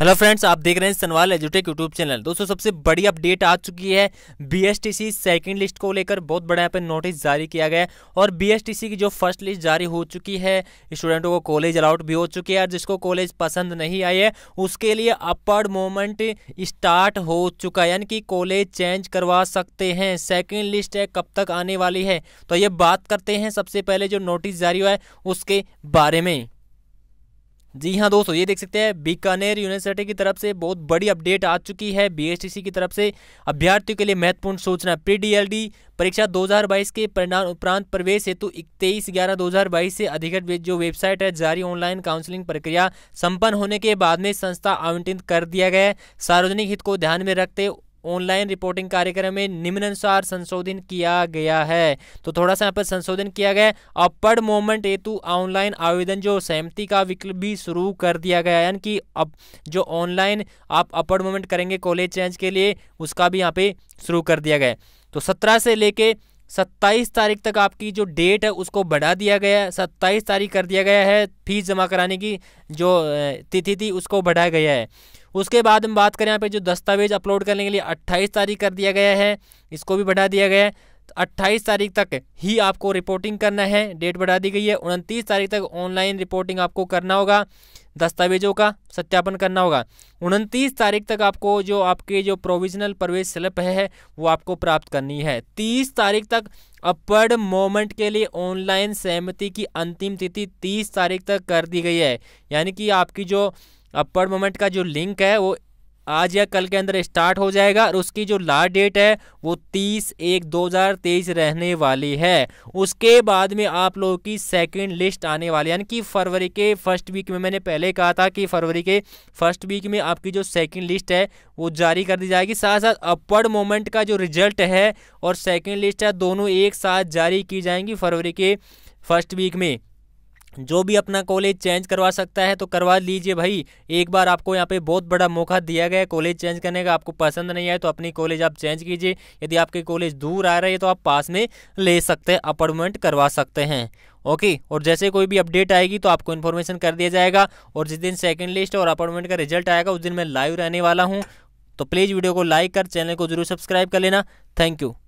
hello friends आप देख रहे हैं सनवाल एजुटेक यूट्यूब चैनल दोस्तों सबसे बड़ी अपडेट आ चुकी है बीएसटीसी सेकंड लिस्ट को लेकर बहुत बड़ा यहाँ पे नोटिस जारी किया गया है और बीएसटीसी की जो फर्स्ट लिस्ट जारी हो चुकी है स्टूडेंटों को कॉलेज अलाउट भी हो चुकी है और जिसको कॉलेज पसंद नहीं आई है उसके लिए अपर्ड मोमेंट स्टार्ट हो चुका है यानी कि कॉलेज चेंज करवा सकते हैं सेकेंड लिस्ट है कब तक आने वाली है तो ये बात करते हैं सबसे पहले जो नोटिस जारी हुआ है उसके बारे में जी हाँ दोस्तों ये देख सकते हैं बीकानेर यूनिवर्सिटी की तरफ से बहुत बड़ी अपडेट आ चुकी है बीएसटीसी की तरफ से अभ्यर्थियों के लिए महत्वपूर्ण सूचना प्री डीएलडी परीक्षा 2022 के परिणाम उपरांत प्रवेश हेतु तेईस ग्यारह 2022 से अधिकृत जो वेबसाइट है जारी ऑनलाइन काउंसलिंग प्रक्रिया संपन्न होने के बाद में संस्था आवंटित कर दिया गया है सार्वजनिक हित को ध्यान में रखते ऑनलाइन रिपोर्टिंग कार्यक्रम में निम्नानुसार संशोधन किया गया है तो थोड़ा सा यहाँ पर संशोधन किया गया अपवर्ड मोमेंट हेतु ऑनलाइन आवेदन जो सहमति का विकल्प भी शुरू कर दिया गया यानी कि अब जो ऑनलाइन आप अपड मोमेंट करेंगे कॉलेज चेंज के लिए उसका भी यहाँ पे शुरू कर दिया गया तो सत्रह से लेके सत्ताईस तारीख तक आपकी जो डेट है उसको बढ़ा दिया गया है सत्ताईस तारीख कर दिया गया है फीस जमा कराने की जो तिथि थी उसको बढ़ाया गया है उसके बाद हम बात करें यहाँ पे जो दस्तावेज अपलोड करने के लिए अट्ठाईस तारीख कर दिया गया है इसको भी बढ़ा दिया गया है तो अट्ठाईस तारीख तक ही आपको रिपोर्टिंग करना है डेट बढ़ा दी गई है उनतीस तारीख तक ऑनलाइन रिपोर्टिंग आपको करना होगा दस्तावेजों का सत्यापन करना होगा उनतीस तारीख तक आपको जो आपके जो प्रोविजनल प्रवेश स्लिप है वो आपको प्राप्त करनी है तीस तारीख तक अपर्ड मोमेंट के लिए ऑनलाइन सहमति की अंतिम तिथि तीस तारीख तक कर दी गई है यानी कि आपकी जो अपर मोमेंट का जो लिंक है वो आज या कल के अंदर स्टार्ट हो जाएगा और उसकी जो लास्ट डेट है वो तीस एक दो हज़ार तेईस रहने वाली है उसके बाद में आप लोगों की सेकंड लिस्ट आने वाली है यानी कि फरवरी के फर्स्ट वीक में मैंने पहले कहा था कि फरवरी के फर्स्ट वीक में आपकी जो सेकंड लिस्ट है वो जारी कर दी जाएगी साथ साथ अपर मोमेंट का जो रिजल्ट है और सेकेंड लिस्ट है दोनों एक साथ जारी की जाएंगी फरवरी के फर्स्ट वीक में जो भी अपना कॉलेज चेंज करवा सकता है तो करवा लीजिए भाई एक बार आपको यहाँ पे बहुत बड़ा मौका दिया गया है कॉलेज चेंज करने का आपको पसंद नहीं आए तो अपनी कॉलेज आप चेंज कीजिए यदि आपके कॉलेज दूर आ रही है तो आप पास में ले सकते हैं अपॉइंटमेंट करवा सकते हैं ओके और जैसे कोई भी अपडेट आएगी तो आपको इन्फॉर्मेशन कर दिया जाएगा और जिस दिन सेकेंड लिस्ट और अपॉइंटमेंट का रिजल्ट आएगा उस दिन मैं लाइव रहने वाला हूँ तो प्लीज़ वीडियो को लाइक कर चैनल को जरूर सब्सक्राइब कर लेना थैंक यू